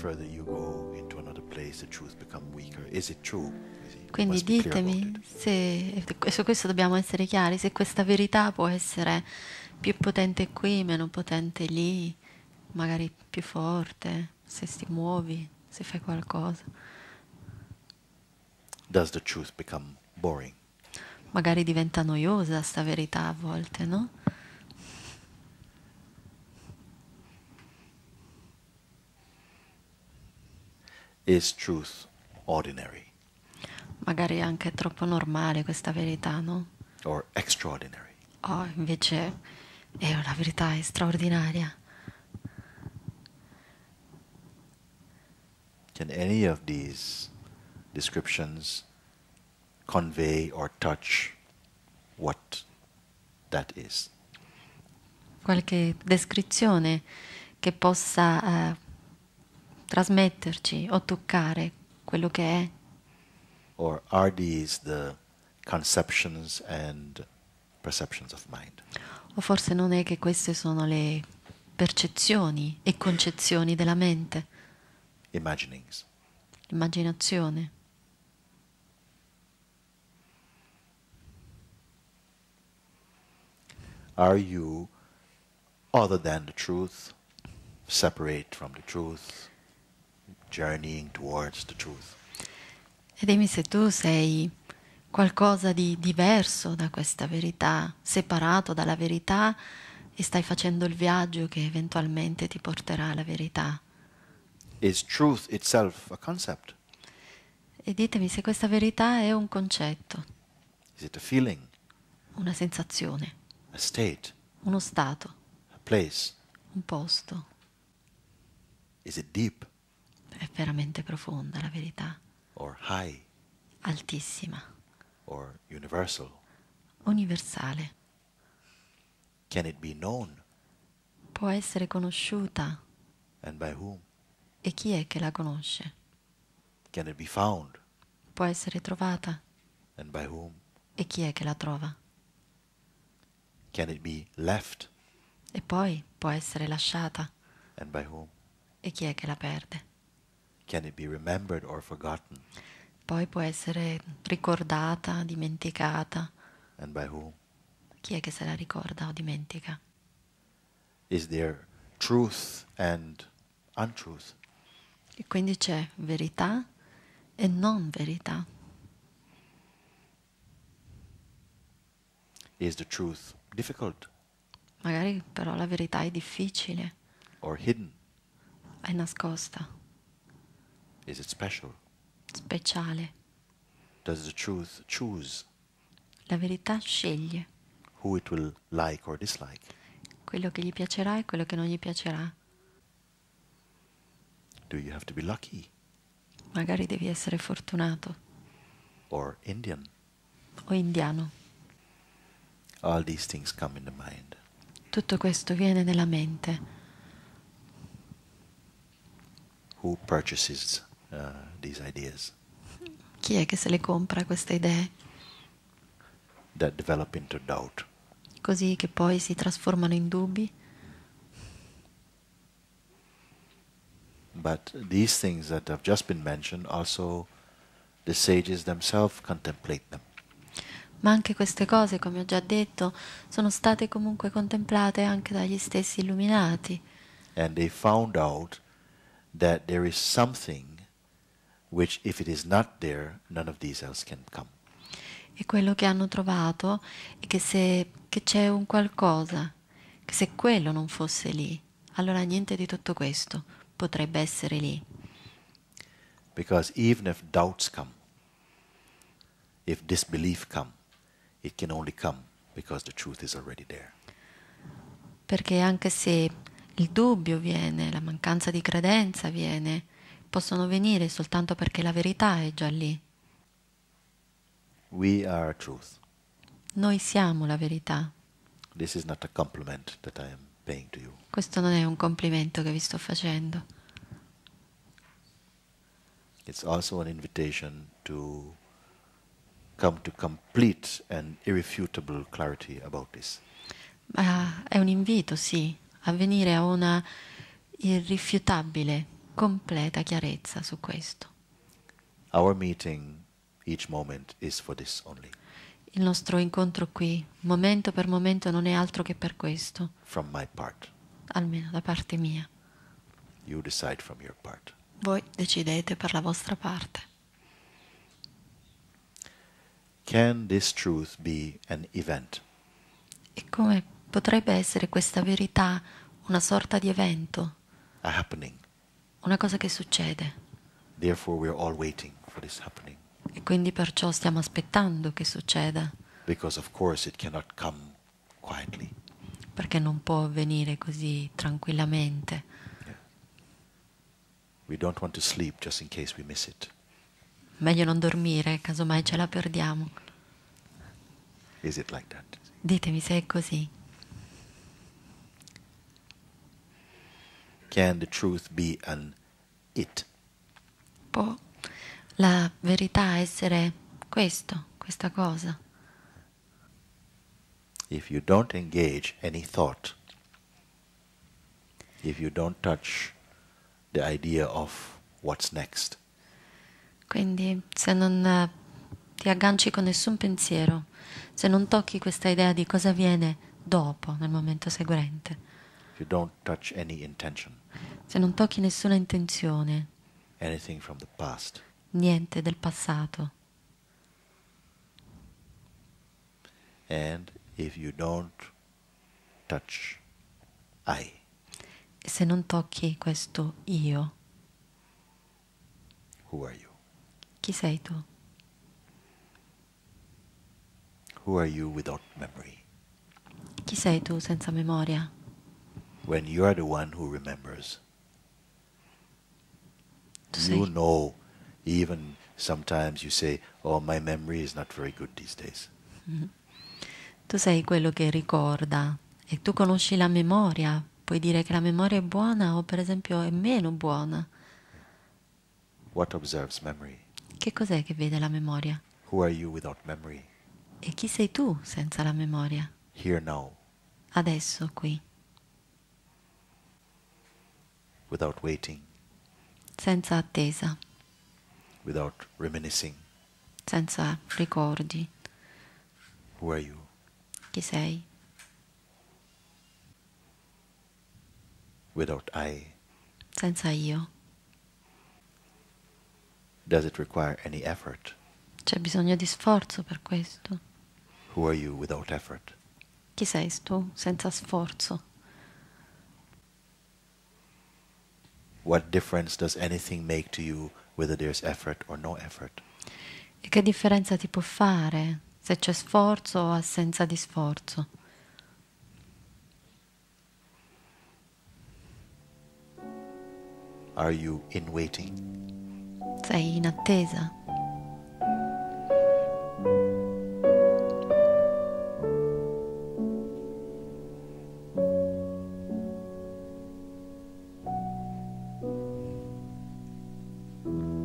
further you go into another place, the truth becomes weaker. Is it true? Quindi ditemi se, e su questo dobbiamo essere chiari, se questa verità può essere più potente qui, meno potente lì, magari più forte, se ti muovi, se fai qualcosa. Does the truth Magari diventa noiosa questa verità a volte, no? Is truth ordinary? Magari anche troppo normale questa verità, no? Or extraordinary? Oh, invece è una verità straordinaria. Can any of these descriptions convey or touch what that is? Qualche descrizione che possa uh, trasmetterci o toccare quello che è. Or are these the conceptions and perceptions of mind? O forse non è che queste sono le percezioni e concezioni della mente. Imaginings. Immaginazione. Are you other than the truth, separate from the truth? journeying towards the truth. E dimmi se tu sei qualcosa di diverso da questa verità, separato dalla verità e stai facendo il viaggio che eventualmente ti porterà alla verità. Is truth itself a concept? E ditemi se questa verità è un concetto. Is it a feeling? Una sensazione. A state? Uno stato. A place? Un posto. Is it deep? è veramente profonda la verità. Or high. Altissima. Or universal. Universale. Can it be known? Può essere conosciuta. And by whom? E chi è che la conosce? Can it be found? Può essere trovata. And by whom? E chi è che la trova? Can it be left? E poi può essere lasciata. And by whom? E chi è che la perde? Can it be remembered or forgotten? Poi può essere ricordata, dimenticata. And by who? Chi è che se la ricorda o dimentica? Is there truth and untruth? E quindi c'è verità e non verità. Is the truth difficult? Magari però la verità è difficile. Or hidden? È nascosta. Is it special? Speciale. Does the truth choose? La verità sceglie. Who it will like or dislike. Quello che gli piacerà e quello che non gli piacerà. Do you have to be lucky? Magari devi essere fortunato. Or Indian. O indiano. All these things come in the mind. Tutto questo viene nella mente. Who purchases uh, these ideas. Chi è che se le compra queste idee? That develop into doubt. Così che poi si trasformano in dubbi. But these things that have just been mentioned also the sages themselves contemplate them. Ma anche queste cose, come ho già detto, sono state comunque contemplate anche dagli stessi illuminati. And they found out that there is something which if it is not there, none of these else can come. E quello che hanno trovato è che se che c'è un qualcosa, che se quello non fosse lì, allora niente di tutto questo potrebbe essere lì. Because even if doubts come, if disbelief come, it can only come because the truth is already there. Perché anche se il dubbio viene, la mancanza di credenza viene, possono venire soltanto perché la verità è già lì. Noi siamo la verità. Questo non è un complimento che vi sto facendo. It's also an invitation to come to complete and irrefutable clarity about this. Uh, è un invito, sì, a venire a una irrifiutabile completa chiarezza su questo. Meeting, Il nostro incontro qui, momento per momento, non è altro che per questo. Almeno da parte mia. Voi decidete per la vostra parte. Can this truth be an event? E come potrebbe essere questa verità una sorta di evento? A happening una cosa che succede. E quindi perciò stiamo aspettando che succeda. Perché non può avvenire così tranquillamente. Yeah. Meglio non dormire, casomai ce la perdiamo. Like Ditemi se è così. Can the truth be an it? Può la verità essere questo, questa cosa? If you don't engage any thought, if you don't touch the idea of what's next. Quindi se non eh, ti agganci con nessun pensiero, se non tocchi questa idea di cosa viene dopo, nel momento seguente you don't touch any intention. Se non tocchi nessuna intenzione. Anything from the past. Niente del passato. And if you don't touch I. Se non tocchi questo io. Who are you? Chi sei tu? Who are you without memory? Chi sei tu senza memoria? when you're the one who remembers. So you know, even sometimes you say, Oh, my memory is not very good these days. Mm-hmm. Tu sei quello che ricorda e tu conosci la memoria. Puoi dire che la memoria è buona o, per esempio, è meno buona. What observes memory? Che cos'è che vede la memoria? Who are you without memory? E chi sei tu senza la memoria? Here now. Adesso qui without waiting, senza attesa, without reminiscing, senza ricordi. Who are you? Chi sei? Without I. Senza io. Does it require any effort? C'è bisogno di sforzo per questo. Who are you without effort? Chi sei tu senza sforzo? what difference does anything make to you whether there's effort or no effort? E che differenza ti può fare se c'è sforzo o assenza di sforzo? Are you in waiting? Sei in attesa? Thank you.